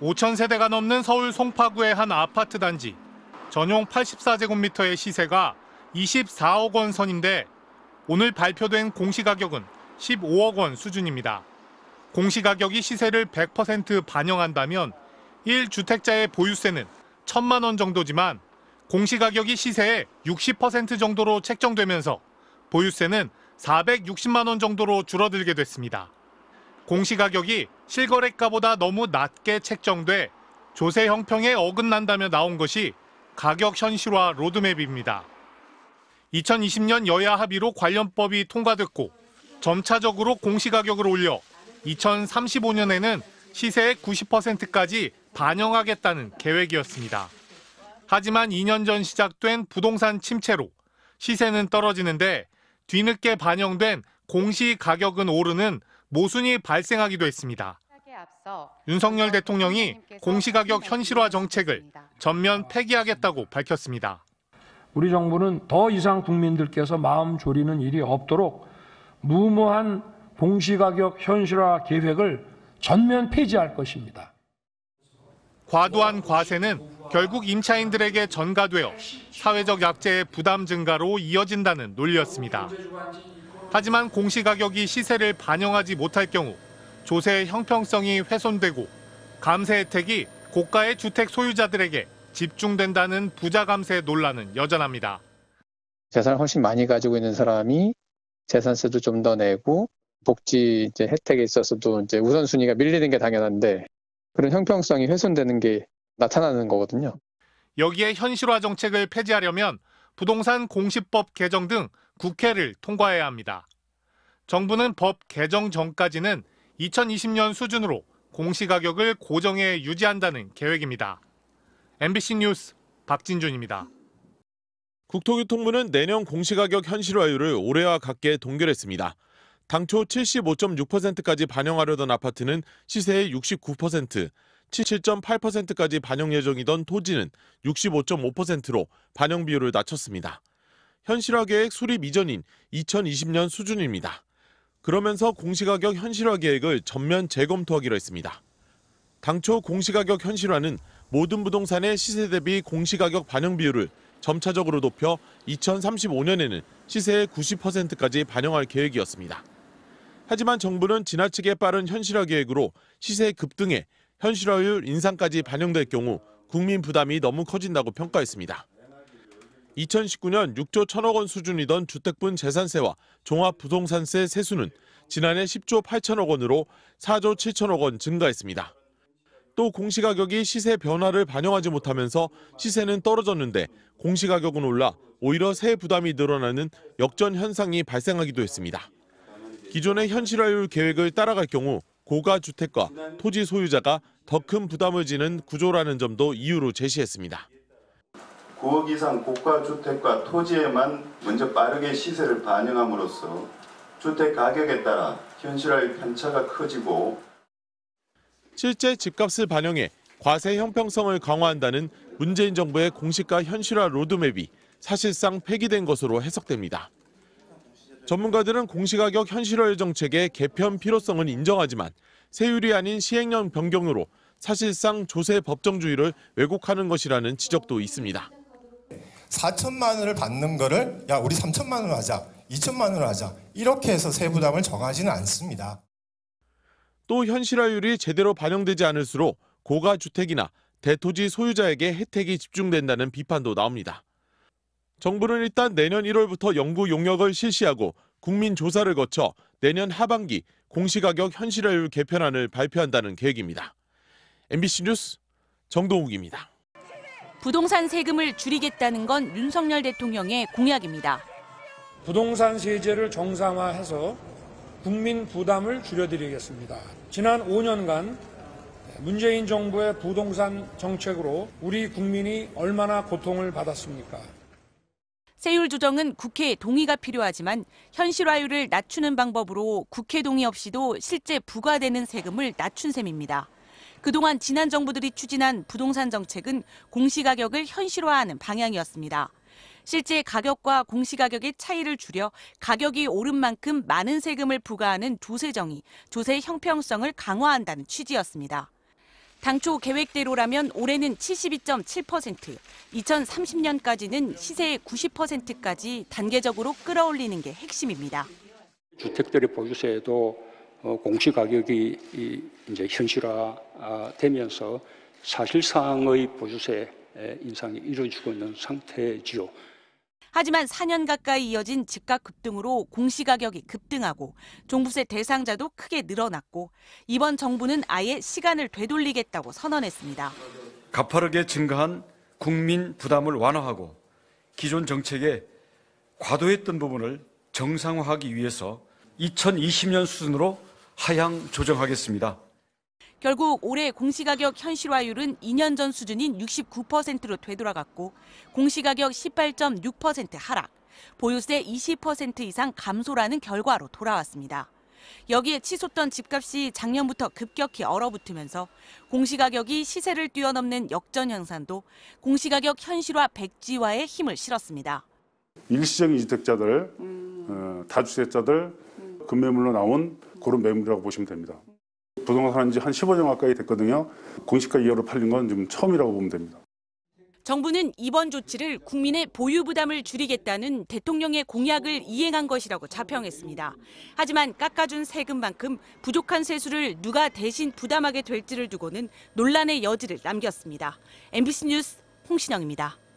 5천 세대가 넘는 서울 송파구의 한 아파트 단지. 전용 84제곱미터의 시세가 24억 원 선인데 오늘 발표된 공시가격은 15억 원 수준입니다. 공시가격이 시세를 100% 반영한다면 1주택자의 보유세는 1천만 원 정도지만 공시가격이 시세의 60% 정도로 책정되면서 보유세는 460만 원 정도로 줄어들게 됐습니다. 공시가격이 실거래가보다 너무 낮게 책정돼 조세 형평에 어긋난다며 나온 것이 가격 현실화 로드맵입니다. 2020년 여야 합의로 관련법이 통과됐고 점차적으로 공시가격을 올려 2035년에는 시세의 90%까지 반영하겠다는 계획이었습니다. 하지만 2년 전 시작된 부동산 침체로 시세는 떨어지는데 뒤늦게 반영된 공시 가격은 오르는 모순이 발생하기도 했습니다. 윤석열 대통령이 공시가격 현실화 정책을 전면 폐기하겠다고 밝혔습니다. 우리 정부는 더 이상 국민들께서 마음 졸이는 일이 없도록 무모한 공시가격 현실화 계획을 전면 폐지할 것입니다. 과도한 과세는 결국 임차인들에게 전가되어 사회적 약재의 부담 증가로 이어진다는 논리였습니다. 하지만 공시가격이 시세를 반영하지 못할 경우 조세 형평성이 훼손되고 감세 혜택이 고가의 주택 소유자들에게 집중된다는 부자 감세 논란은 여전합니다. 재산을 훨씬 많이 가지고 있는 사람이 재산세도 좀 더 내고 복지 이제 혜택에 있어서도 이제 우선순위가 밀리는 게 당연한데 그런 형평성이 훼손되는 게 나타나는 거거든요. 여기에 현실화 정책을 폐지하려면 부동산 공시법 개정 등 국회를 통과해야 합니다. 정부는 법 개정 전까지는 2020년 수준으로 공시가격을 고정해 유지한다는 계획입니다. MBC 뉴스 박진준입니다. 국토교통부는 내년 공시가격 현실화율을 올해와 같게 동결했습니다. 당초 75.6%까지 반영하려던 아파트는 시세의 69%, 77.8%까지 반영 예정이던 토지는 65.5%로 반영 비율을 낮췄습니다. 현실화 계획 수립 이전인 2020년 수준입니다. 그러면서 공시가격 현실화 계획을 전면 재검토하기로 했습니다. 당초 공시가격 현실화는 모든 부동산의 시세 대비 공시가격 반영 비율을 점차적으로 높여 2035년에는 시세의 90%까지 반영할 계획이었습니다. 하지만 정부는 지나치게 빠른 현실화 계획으로 시세 급등에 현실화율 인상까지 반영될 경우 국민 부담이 너무 커진다고 평가했습니다. 2019년 6조 1천억 원 수준이던 주택분 재산세와 종합부동산세 세수는 지난해 10조 8천억 원으로 4조 7천억 원 증가했습니다. 또 공시가격이 시세 변화를 반영하지 못하면서 시세는 떨어졌는데 공시가격은 올라 오히려 세 부담이 늘어나는 역전 현상이 발생하기도 했습니다. 기존의 현실화율 계획을 따라갈 경우 고가 주택과 토지 소유자가 더 큰 부담을 지는 구조라는 점도 이유로 제시했습니다. 9억 이상 고가주택과 토지에만 먼저 빠르게 시세를 반영함으로써 주택 가격에 따라 현실화의 편차가 커지고 실제 집값을 반영해 과세 형평성을 강화한다는 문재인 정부의 공시가 현실화 로드맵이 사실상 폐기된 것으로 해석됩니다. 전문가들은 공시가격 현실화 정책의 개편 필요성은 인정하지만 세율이 아닌 시행령 변경으로 사실상 조세 법정주의를 왜곡하는 것이라는 지적도 있습니다. 4천만 원을 받는 거를 야 우리 3천만 원으 하자, 2천만 원으 하자 이렇게 해서 세부담을 정하지는 않습니다. 또 현실화율이 제대로 반영되지 않을수록 고가 주택이나 대토지 소유자에게 혜택이 집중된다는 비판도 나옵니다. 정부는 일단 내년 1월부터 연구 용역을 실시하고 국민 조사를 거쳐 내년 하반기 공시가격 현실화율 개편안을 발표한다는 계획입니다. MBC 뉴스 정동욱입니다. 부동산 세금을 줄이겠다는 건 윤석열 대통령의 공약입니다. 부동산 세제를 정상화해서 국민 부담을 줄여드리겠습니다. 지난 5년간 문재인 정부의 부동산 정책으로 우리 국민이 얼마나 고통을 받았습니까? 세율 조정은 국회 동의가 필요하지만 현실화율을 낮추는 방법으로 국회 동의 없이도 실제 부과되는 세금을 낮춘 셈입니다. 그동안 지난 정부들이 추진한 부동산 정책은 공시가격을 현실화하는 방향이었습니다. 실제 가격과 공시가격의 차이를 줄여 가격이 오른 만큼 많은 세금을 부과하는 조세정이 조세 형평성을 강화한다는 취지였습니다. 당초 계획대로라면 올해는 72.7%, 2030년까지는 시세의 90%까지 단계적으로 끌어올리는 게 핵심입니다. 주택들의 보유세에도 어, 공시가격이 이제 현실화되면서 사실상의 보조세 인상이 이루어지고 있는 상태지요. 하지만 4년 가까이 이어진 집값 급등으로 공시가격이 급등하고 종부세 대상자도 크게 늘어났고 이번 정부는 아예 시간을 되돌리겠다고 선언했습니다. 가파르게 증가한 국민 부담을 완화하고 기존 정책에 과도했던 부분을 정상화하기 위해서 2020년 수준으로 하향 조정하겠습니다. 결국 올해 공시가격 현실화율은 2년 전 수준인 69%로 되돌아갔고 공시가격 18.6% 하락, 보유세 20% 이상 감소라는 결과로 돌아왔습니다. 여기에 치솟던 집값이 작년부터 급격히 얼어붙으면서 공시가격이 시세를 뛰어넘는 역전 현상도 공시가격 현실화 백지화에 힘을 실었습니다. 일시적인 이주택자들, 음. 어, 다주택자들 음. 금매물로 나온 그런 매물이라고 보시면 됩니다. 부동산 산지 한 15년 가까이 됐거든요. 공시가 이하로 팔린 건 지금 처음이라고 보면 됩니다. 정부는 이번 조치를 국민의 보유 부담을 줄이겠다는 대통령의 공약을 이행한 것이라고 자평했습니다. 하지만 깎아준 세금만큼 부족한 세수를 누가 대신 부담하게 될지를 두고는 논란의 여지를 남겼습니다. MBC 뉴스 홍신영입니다.